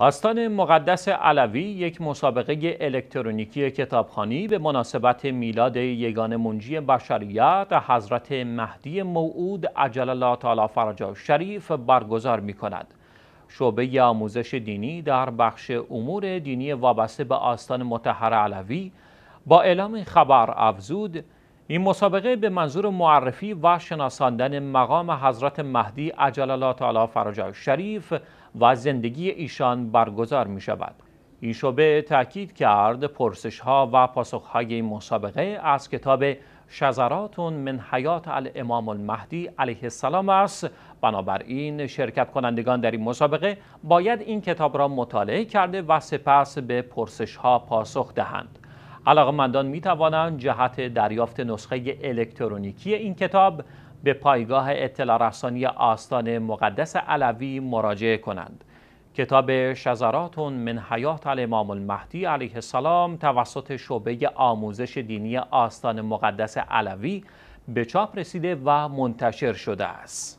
آستان مقدس علوی یک مسابقه الکترونیکی کتابخانی به مناسبت میلاد یگان منجی بشریت حضرت مهدی موعود عجل الله تعالی فرجا شریف برگزار می کند. شعبه آموزش دینی در بخش امور دینی وابسته به آستان متحر علوی با اعلام خبر افزود این مسابقه به منظور معرفی و شناساندن مقام حضرت مهدی عجل الله تعالی فرجه شریف و زندگی ایشان برگزار می شود. این شبه تاکید کرد پرسش ها و پاسخ های این مسابقه از کتاب شزراتون من حیات الامام المهدی علیه السلام است بنابراین شرکت کنندگان در این مسابقه باید این کتاب را مطالعه کرده و سپس به پرسش ها پاسخ دهند علاقمندان می توانند جهت دریافت نسخه الکترونیکی این کتاب به پایگاه اطلاع رسانی آستان مقدس علوی مراجعه کنند. کتاب شزرات من حیات الامام المهدی علیه السلام توسط شعبه آموزش دینی آستان مقدس علوی به چاپ رسیده و منتشر شده است.